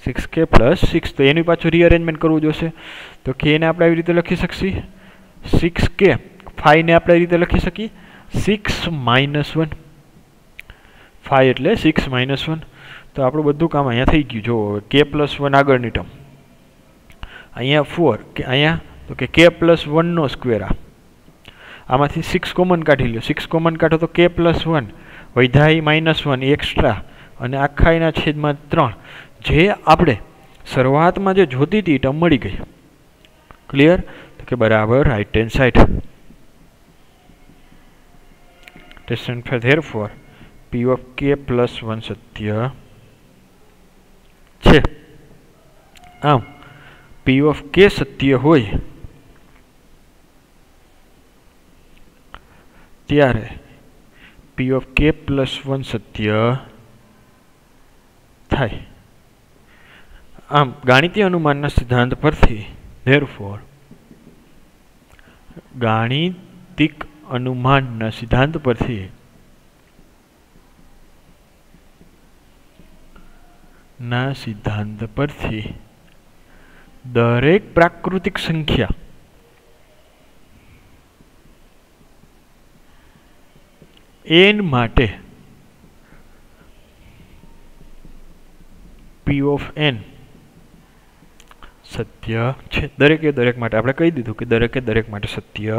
સિક્સ કે પ્લસ સિક્સ તો એની પાછું રીઅરેન્જમેન્ટ કરવું જોશે તો કે એને આપણે આવી રીતે લખી શકશી સિક્સ કે ફાઈવને આપણે એ રીતે લખી શકીએ સિક્સ માઇનસ વન ફાઈવ એટલે સિક્સ માઇનસ વન તો આપણું બધું કામ અહીંયા થઈ ગયું જો કે પ્લસ વન આગળની ટર્મ અહીંયા ફોર કે અહીંયા તો કે કે પ્લસ વનનો સ્ક્વેર આમાંથી સિક્સ કોમન કાઢી લો સિક્સ કોમન કાઢો તો કે પ્લસ વન વૈધાઈ માઇનસ વન એક્સ્ટ્રા અને આખા એના છેદમાં ત્રણ જે આપણે શરૂઆતમાં જે જોતી હતી ટર્મ મળી ગઈ ક્લિયર તો કે બરાબર રાઇટ ટેન સાઇડ ટેસ્ટ ફેર for P of k plus one સત્ય છે આમ પી ઓફ કે સત્ય હોય ત્યારે પી ઓફ કે પ્લસ વન સત્ય થાય આમ ગાણિતીય અનુમાનના સિદ્ધાંત પરથી ધેરફોર ગાણિતિક અનુમાનના સિદ્ધાંત પરથી ना सिद्धांत पर थी प्रत्येक प्राकृतिक संख्या n માટે p(n) सत्य છે દરેક દરેક માટે આપણે કહી દીધું કે દરેક દરેક માટે સત્ય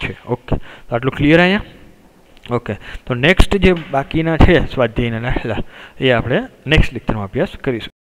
છે ઓકે તો આટલું ક્લિયર આયા ઓકે તો નેક્સ્ટ જે બાકીના છે સ્વાધ્યાયના દાખલા એ આપણે નેક્સ્ટ લેક્ચરમાં અભ્યાસ કરીશું